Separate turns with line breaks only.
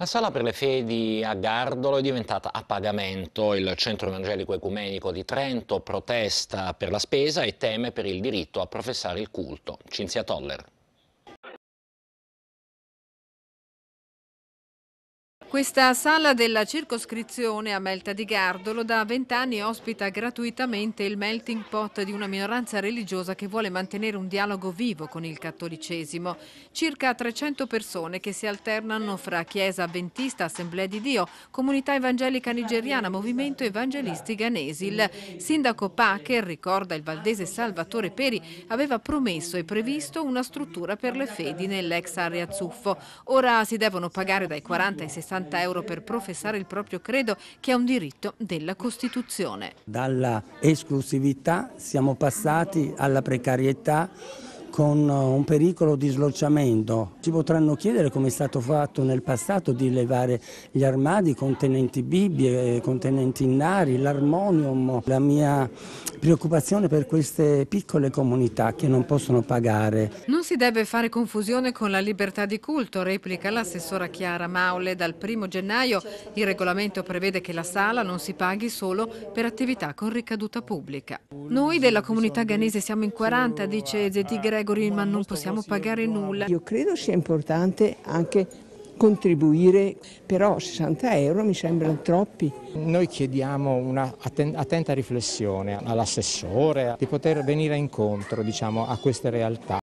La Sala per le Fedi a Gardolo è diventata a pagamento. Il Centro Evangelico Ecumenico di Trento protesta per la spesa e teme per il diritto a professare il culto. Cinzia Toller.
Questa sala della circoscrizione a Melta di Gardolo da vent'anni ospita gratuitamente il melting pot di una minoranza religiosa che vuole mantenere un dialogo vivo con il cattolicesimo. Circa 300 persone che si alternano fra Chiesa Adventista, Assemblea di Dio, Comunità Evangelica Nigeriana, Movimento Evangelisti Ganesi. Il sindaco Pacher, ricorda il valdese Salvatore Peri, aveva promesso e previsto una struttura per le fedi nell'ex area Zuffo. Ora si devono pagare dai 40 ai 60 150 euro per professare il proprio credo che è un diritto della Costituzione.
Dalla esclusività siamo passati alla precarietà con eh, un pericolo di slocciamento. Ci potranno chiedere, come è stato fatto nel passato, di levare gli armadi contenenti Bibbie, eh, contenenti innari, l'armonium. La mia preoccupazione per queste piccole comunità che non possono pagare.
Non si deve fare confusione con la libertà di culto, replica l'assessora Chiara Maule. Dal primo gennaio il regolamento prevede che la sala non si paghi solo per attività con ricaduta pubblica. Noi della comunità ghanese siamo in 40, dice Zeti Gregory, ma non possiamo pagare nulla. Io credo sia importante anche contribuire, però 60 euro mi sembrano troppi. Noi chiediamo un'attenta riflessione all'assessore, di poter venire incontro diciamo, a queste realtà.